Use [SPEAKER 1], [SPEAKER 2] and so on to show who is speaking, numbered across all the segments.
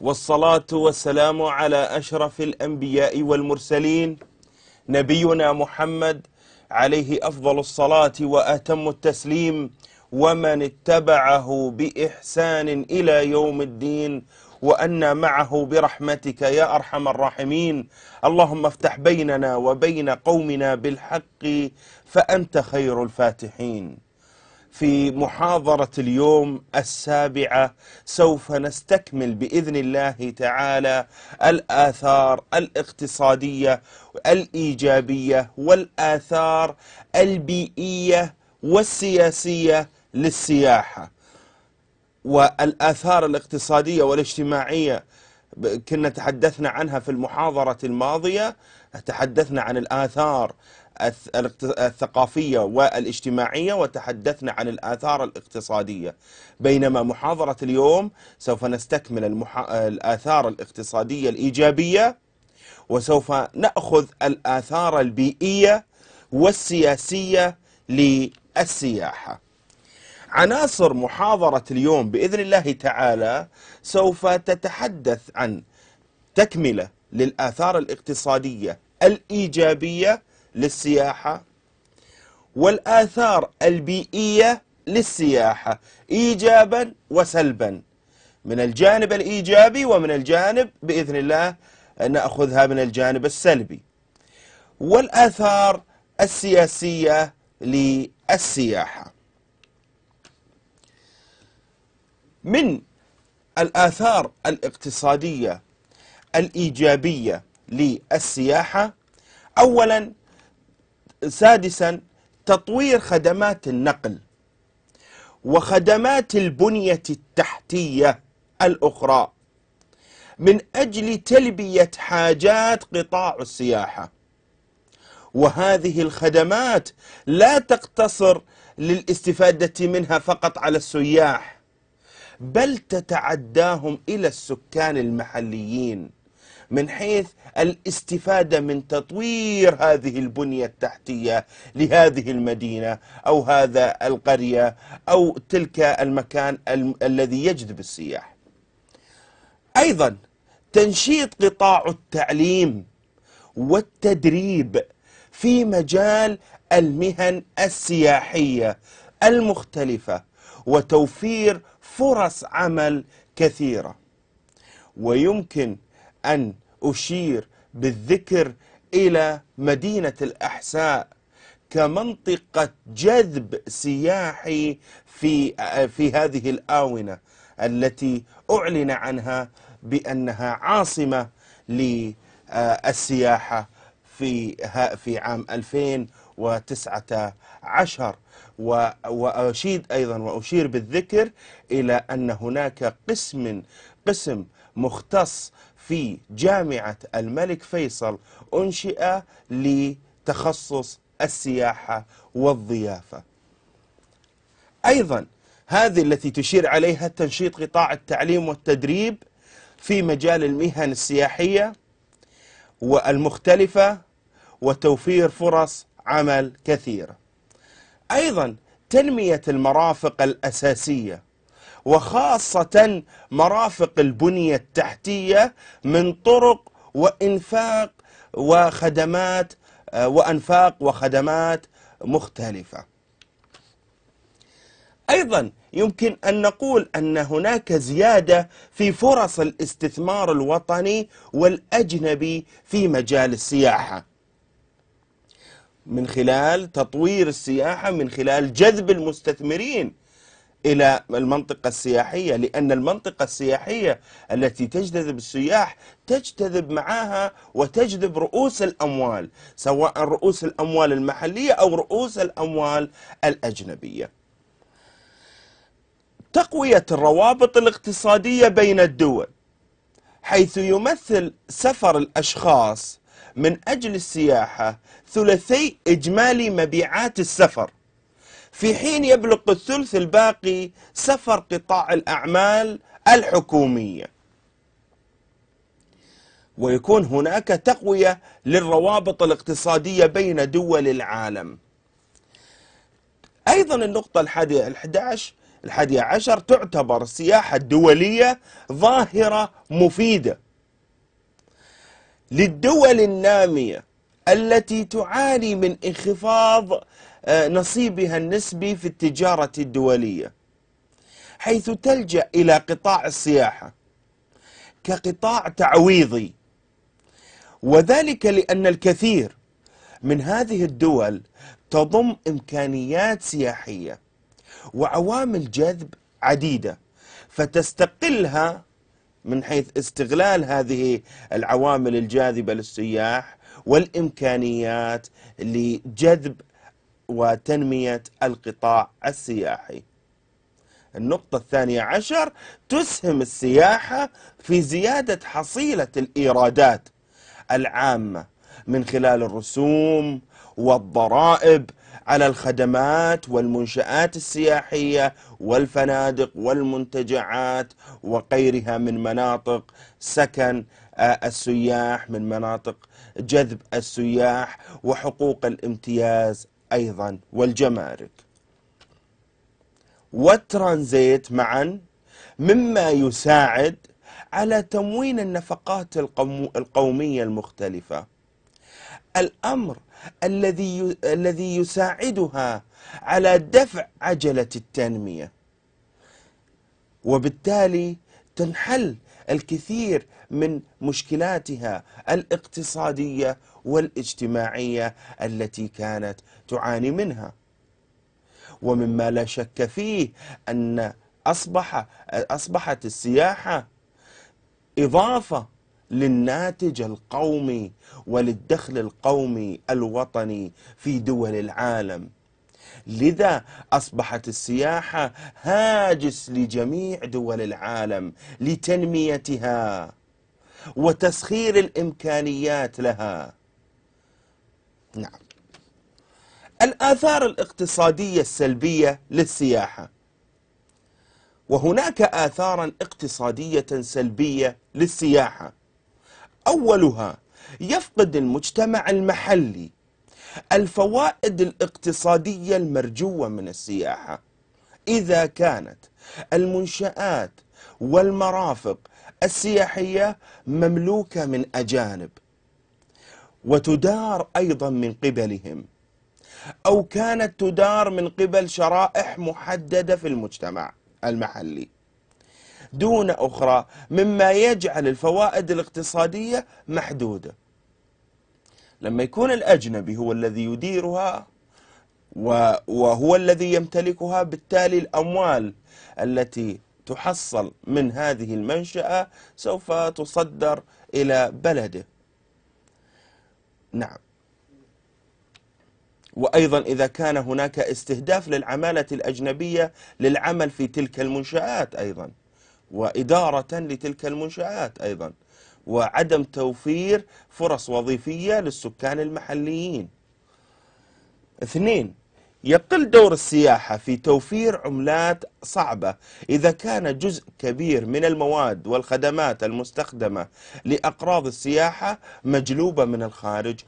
[SPEAKER 1] والصلاة والسلام على أشرف الأنبياء والمرسلين نبينا محمد عليه أفضل الصلاة وأتم التسليم ومن اتبعه بإحسان إلى يوم الدين وأن معه برحمتك يا أرحم الراحمين اللهم افتح بيننا وبين قومنا بالحق فأنت خير الفاتحين في محاضرة اليوم السابعة سوف نستكمل بإذن الله تعالى الآثار الاقتصادية الإيجابية والآثار البيئية والسياسية للسياحة والآثار الاقتصادية والاجتماعية كنا تحدثنا عنها في المحاضرة الماضية تحدثنا عن الآثار الثقافية والاجتماعية وتحدثنا عن الآثار الاقتصادية بينما محاضرة اليوم سوف نستكمل المحا... الآثار الاقتصادية الإيجابية وسوف نأخذ الآثار البيئية والسياسية للسياحة عناصر محاضرة اليوم بإذن الله تعالى سوف تتحدث عن تكملة للآثار الاقتصادية الإيجابية للسياحة والآثار البيئية للسياحة إيجابا وسلبا من الجانب الإيجابي ومن الجانب بإذن الله نأخذها من الجانب السلبي والآثار السياسية للسياحة من الآثار الاقتصادية الإيجابية للسياحة أولا سادسا تطوير خدمات النقل وخدمات البنية التحتية الأخرى من أجل تلبية حاجات قطاع السياحة وهذه الخدمات لا تقتصر للاستفادة منها فقط على السياح بل تتعداهم إلى السكان المحليين من حيث الاستفادة من تطوير هذه البنية التحتية لهذه المدينة أو هذا القرية أو تلك المكان الذي يجذب السياح أيضا تنشيط قطاع التعليم والتدريب في مجال المهن السياحية المختلفة وتوفير فرص عمل كثيرة ويمكن أن أشير بالذكر إلى مدينة الأحساء كمنطقة جذب سياحي في في هذه الآونة التي أعلن عنها بأنها عاصمة للسياحة في في عام 2019 وأشيد أيضا وأشير بالذكر إلى أن هناك قسم قسم مختص في جامعة الملك فيصل أنشئ لتخصص السياحة والضيافة أيضا هذه التي تشير عليها تنشيط قطاع التعليم والتدريب في مجال المهن السياحية والمختلفة وتوفير فرص عمل كثيره أيضا تنمية المرافق الأساسية وخاصة مرافق البنية التحتية من طرق وإنفاق وخدمات آه، وأنفاق وخدمات مختلفة أيضا يمكن أن نقول أن هناك زيادة في فرص الاستثمار الوطني والأجنبي في مجال السياحة من خلال تطوير السياحة من خلال جذب المستثمرين إلى المنطقة السياحية لأن المنطقة السياحية التي تجذب السياح تجتذب معها وتجذب رؤوس الأموال سواء رؤوس الأموال المحلية أو رؤوس الأموال الأجنبية تقوية الروابط الاقتصادية بين الدول حيث يمثل سفر الأشخاص من أجل السياحة ثلثي إجمالي مبيعات السفر في حين يبلغ الثلث الباقي سفر قطاع الأعمال الحكومية ويكون هناك تقوية للروابط الاقتصادية بين دول العالم أيضا النقطة الحادية الحداش الحادية عشر تعتبر السياحة الدولية ظاهرة مفيدة للدول النامية التي تعاني من انخفاض آه، نصيبها النسبي في التجارة الدولية حيث تلجأ إلى قطاع السياحة كقطاع تعويضي وذلك لأن الكثير من هذه الدول تضم إمكانيات سياحية وعوامل جذب عديدة فتستقلها من حيث استغلال هذه العوامل الجاذبة للسياح والإمكانيات لجذب وتنمية القطاع السياحي النقطة الثانية عشر تسهم السياحة في زيادة حصيلة الإيرادات العامة من خلال الرسوم والضرائب على الخدمات والمنشآت السياحية والفنادق والمنتجعات وغيرها من مناطق سكن آه، السياح من مناطق جذب السياح وحقوق الامتياز أيضا والجمارك والترانزيت معا مما يساعد على تموين النفقات القومية المختلفة الأمر الذي الذي يساعدها على دفع عجله التنميه وبالتالي تنحل الكثير من مشكلاتها الاقتصاديه والاجتماعيه التي كانت تعاني منها ومما لا شك فيه ان اصبح اصبحت السياحه اضافه للناتج القومي وللدخل القومي الوطني في دول العالم لذا أصبحت السياحة هاجس لجميع دول العالم لتنميتها وتسخير الإمكانيات لها نعم الآثار الاقتصادية السلبية للسياحة وهناك آثارا اقتصادية سلبية للسياحة أولها يفقد المجتمع المحلي الفوائد الاقتصادية المرجوة من السياحة إذا كانت المنشآت والمرافق السياحية مملوكة من أجانب وتدار أيضا من قبلهم أو كانت تدار من قبل شرائح محددة في المجتمع المحلي دون أخرى مما يجعل الفوائد الاقتصادية محدودة لما يكون الأجنبي هو الذي يديرها وهو الذي يمتلكها بالتالي الأموال التي تحصل من هذه المنشأة سوف تصدر إلى بلده نعم وأيضا إذا كان هناك استهداف للعمالة الأجنبية للعمل في تلك المنشآت أيضا وإدارة لتلك المنشآت أيضا وعدم توفير فرص وظيفية للسكان المحليين اثنين يقل دور السياحة في توفير عملات صعبة إذا كان جزء كبير من المواد والخدمات المستخدمة لأقراض السياحة مجلوبة من الخارج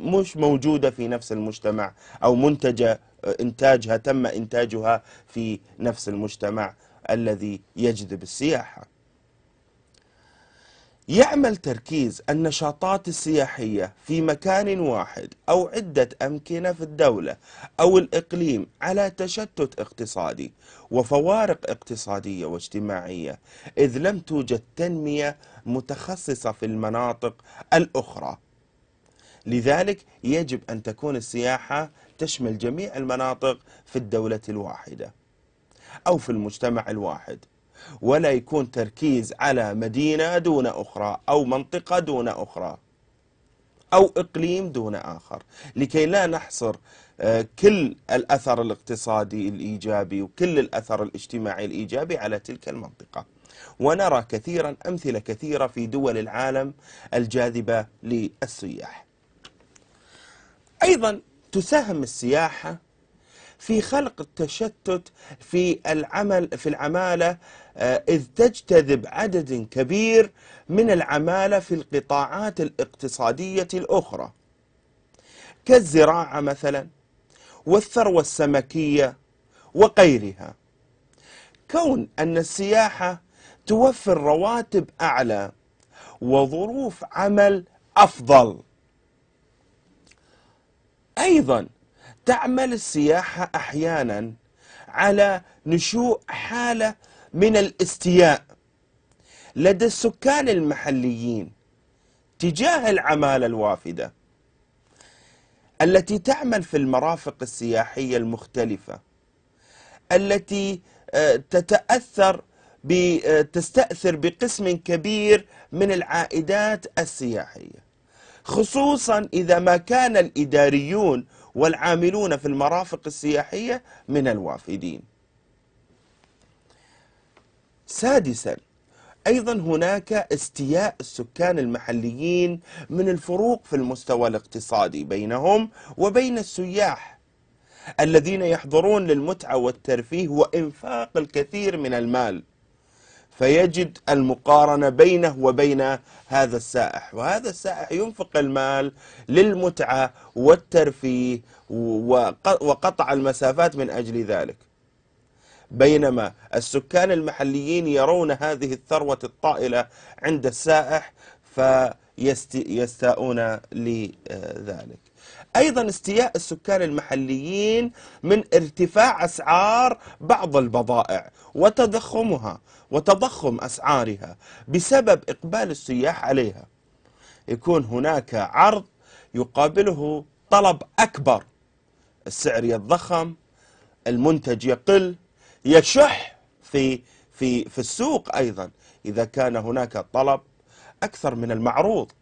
[SPEAKER 1] مش موجودة في نفس المجتمع أو منتجة آه، إنتاجها تم إنتاجها في نفس المجتمع الذي يجذب السياحة يعمل تركيز النشاطات السياحية في مكان واحد أو عدة أمكنة في الدولة أو الإقليم على تشتت اقتصادي وفوارق اقتصادية واجتماعية إذ لم توجد تنمية متخصصة في المناطق الأخرى لذلك يجب أن تكون السياحة تشمل جميع المناطق في الدولة الواحدة أو في المجتمع الواحد ولا يكون تركيز على مدينة دون أخرى أو منطقة دون أخرى أو إقليم دون آخر لكي لا نحصر آه، كل الأثر الاقتصادي الإيجابي وكل الأثر الاجتماعي الإيجابي على تلك المنطقة ونرى كثيرا أمثلة كثيرة في دول العالم الجاذبة للسياح أيضا تساهم السياحة في خلق التشتت في العمل في العمالة آه، إذ تجتذب عدد كبير من العمالة في القطاعات الاقتصادية الأخرى كالزراعة مثلا والثروة السمكية وغيرها كون أن السياحة توفر رواتب أعلى وظروف عمل أفضل أيضا تعمل السياحة أحيانا على نشوء حالة من الاستياء لدى السكان المحليين تجاه العمالة الوافدة التي تعمل في المرافق السياحية المختلفة التي آه، تتأثر آه، تستأثر بقسم كبير من العائدات السياحية خصوصا إذا ما كان الإداريون والعاملون في المرافق السياحية من الوافدين سادسا أيضا هناك استياء السكان المحليين من الفروق في المستوى الاقتصادي بينهم وبين السياح الذين يحضرون للمتعة والترفيه وإنفاق الكثير من المال فيجد المقارنة بينه وبين هذا السائح وهذا السائح ينفق المال للمتعة والترفيه وقطع المسافات من أجل ذلك بينما السكان المحليين يرون هذه الثروة الطائلة عند السائح فيستاءون لذلك أيضا استياء السكان المحليين من ارتفاع أسعار بعض البضائع وتضخمها وتضخم أسعارها بسبب إقبال السياح عليها يكون هناك عرض يقابله طلب أكبر السعر يتضخم المنتج يقل يشح في في في السوق أيضا إذا كان هناك طلب أكثر من المعروض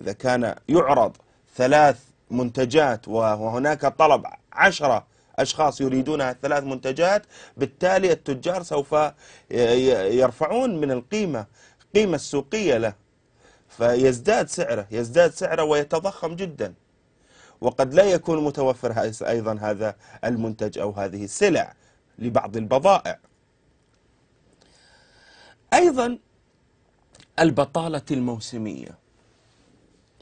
[SPEAKER 1] إذا كان يعرض ثلاث منتجات وهناك طلب عشرة أشخاص يريدون الثلاث منتجات بالتالي التجار سوف يرفعون من القيمة قيمة السوقية له فيزداد سعره يزداد سعره ويتضخم جدا وقد لا يكون متوفر أيضا هذا المنتج أو هذه السلع لبعض البضائع أيضا البطالة الموسمية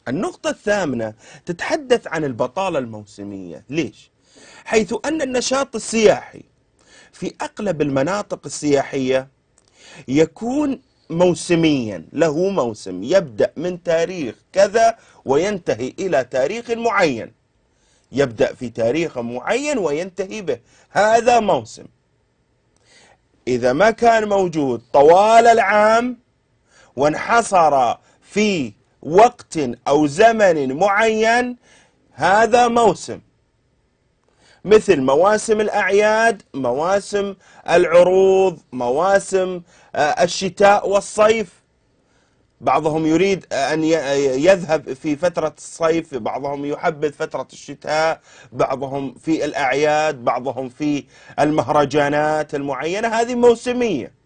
[SPEAKER 1] النقطة الثامنة تتحدث عن البطالة الموسمية ليش؟ حيث أن النشاط السياحي في أغلب المناطق السياحية يكون موسميا له موسم يبدأ من تاريخ كذا وينتهي إلى تاريخ معين يبدأ في تاريخ معين وينتهي به هذا موسم إذا ما كان موجود طوال العام وانحصر في وقت أو زمن معين هذا موسم مثل مواسم الأعياد مواسم العروض مواسم آه، الشتاء والصيف بعضهم يريد آه، أن آه، يذهب في فترة الصيف بعضهم يحبذ فترة الشتاء بعضهم في الأعياد بعضهم في المهرجانات المعينة هذه موسمية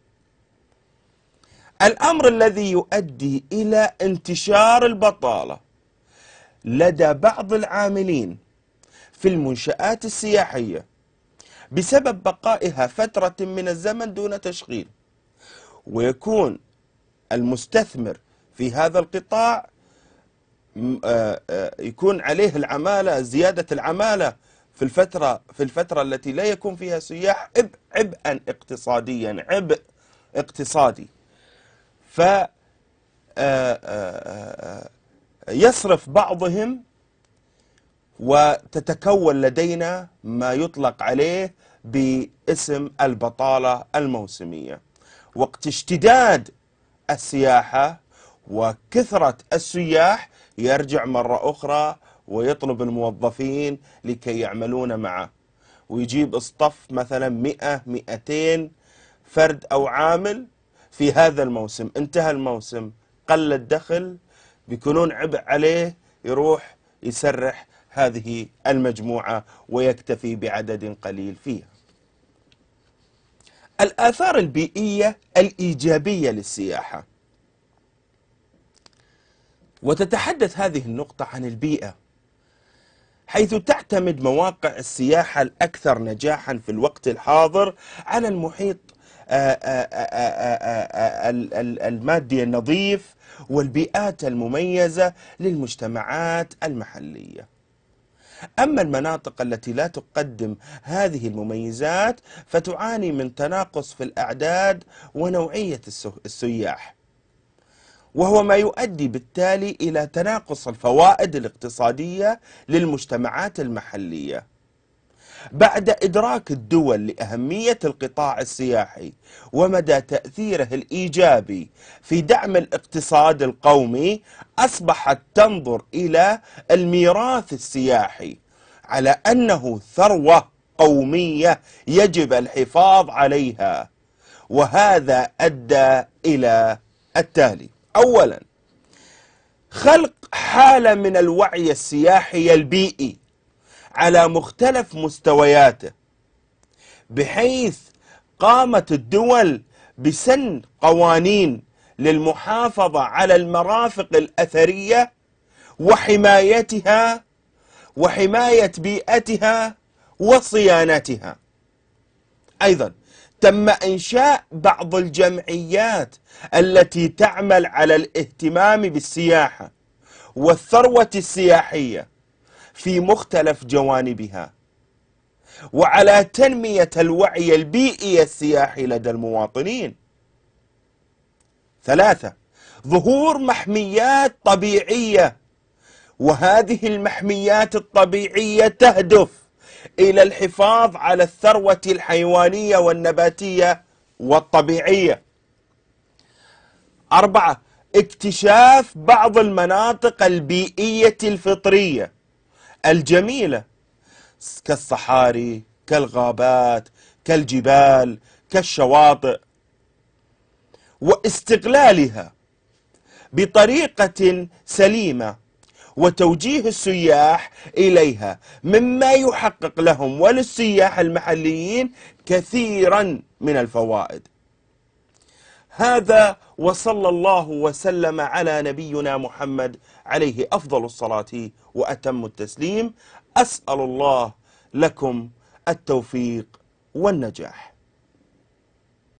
[SPEAKER 1] الأمر الذي يؤدي إلى انتشار البطالة لدى بعض العاملين في المنشآت السياحية بسبب بقائها فترة من الزمن دون تشغيل ويكون المستثمر في هذا القطاع آه، آه، يكون عليه العمالة زيادة العمالة في الفترة في الفترة التي لا يكون فيها سياح عبئا اقتصاديا عبء اقتصادي ف آه، آه، آه، يصرف بعضهم وتتكون لدينا ما يطلق عليه باسم البطالة الموسمية وقت اشتداد السياحة وكثرة السياح يرجع مرة أخرى ويطلب الموظفين لكي يعملون معه ويجيب اصطف مثلا 100 200 فرد أو عامل في هذا الموسم انتهى الموسم قل الدخل بيكونون عبء عليه يروح يسرح هذه المجموعة ويكتفي بعدد قليل فيها الآثار البيئية الإيجابية للسياحة وتتحدث هذه النقطة عن البيئة حيث تعتمد مواقع السياحة الأكثر نجاحا في الوقت الحاضر على المحيط المادي النظيف والبيئات المميزة للمجتمعات المحلية أما المناطق التي لا تقدم هذه المميزات فتعاني من تناقص في الأعداد ونوعية السياح وهو ما يؤدي بالتالي إلى تناقص الفوائد الاقتصادية للمجتمعات المحلية بعد إدراك الدول لأهمية القطاع السياحي ومدى تأثيره الإيجابي في دعم الاقتصاد القومي أصبحت تنظر إلى الميراث السياحي على أنه ثروة قومية يجب الحفاظ عليها وهذا أدى إلى التالي أولا خلق حالة من الوعي السياحي البيئي على مختلف مستوياته بحيث قامت الدول بسن قوانين للمحافظة على المرافق الأثرية وحمايتها وحماية بيئتها وصيانتها أيضا تم إنشاء بعض الجمعيات التي تعمل على الاهتمام بالسياحة والثروة السياحية في مختلف جوانبها وعلى تنمية الوعي البيئي السياحي لدى المواطنين ثلاثة ظهور محميات طبيعية وهذه المحميات الطبيعية تهدف إلى الحفاظ على الثروة الحيوانية والنباتية والطبيعية أربعة اكتشاف بعض المناطق البيئية الفطرية الجميلة كالصحاري كالغابات كالجبال كالشواطئ واستغلالها بطريقة سليمة وتوجيه السياح إليها مما يحقق لهم وللسياح المحليين كثيرا من الفوائد هذا وصلى الله وسلم على نبينا محمد عليه أفضل الصلاة وأتم التسليم أسأل الله لكم التوفيق والنجاح